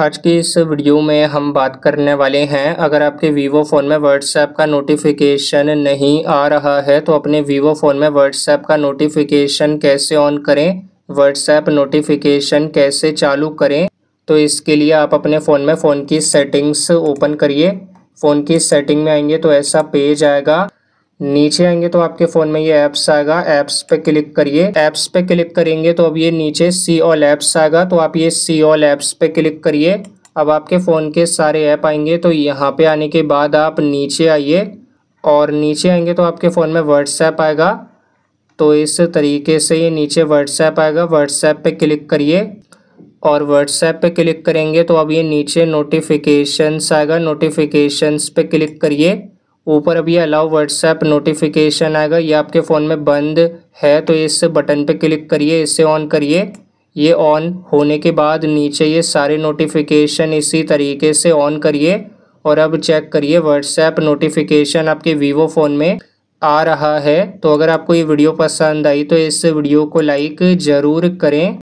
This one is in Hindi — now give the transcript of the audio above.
आज की इस वीडियो में हम बात करने वाले हैं अगर आपके वीवो फ़ोन में व्हाट्सएप का नोटिफिकेशन नहीं आ रहा है तो अपने वीवो फ़ोन में व्हाट्सएप का नोटिफिकेशन कैसे ऑन करें व्हाट्सएप नोटिफिकेशन कैसे चालू करें तो इसके लिए आप अपने फ़ोन में फ़ोन की सेटिंग्स ओपन करिए फ़ोन की सेटिंग में आएंगे तो ऐसा पेज आएगा नीचे आएंगे तो आपके फ़ोन में ये ऐप्स आएगा ऐप्स पे क्लिक करिए ऐप्स पे क्लिक करेंगे तो अब ये नीचे सी ऑल ऐप्स आएगा तो आप ये सी ऑल ऐप्स पे क्लिक करिए अब आपके फ़ोन के सारे ऐप आएंगे तो यहाँ पे आने के बाद आप नीचे आइए और नीचे आएंगे तो आपके फ़ोन में व्हाट्सएप आएगा तो इस तरीके से ये नीचे व्हाट्सएप आएगा व्हाट्सएप पे क्लिक करिए और व्हाट्सएप पे क्लिक करेंगे तो अब ये नीचे नोटिफिकेशंस आएगा नोटिफिकेशंस पे क्लिक करिए ऊपर अभी अलाउ व्हाट्सएप नोटिफिकेशन आएगा ये आपके फ़ोन में बंद है तो इस बटन पे क्लिक करिए इसे ऑन करिए ये ऑन होने के बाद नीचे ये सारे नोटिफिकेशन इसी तरीके से ऑन करिए और अब चेक करिए व्हाट्सएप नोटिफिकेशन आपके वीवो फ़ोन में आ रहा है तो अगर आपको ये वीडियो पसंद आई तो इस वीडियो को लाइक ज़रूर करें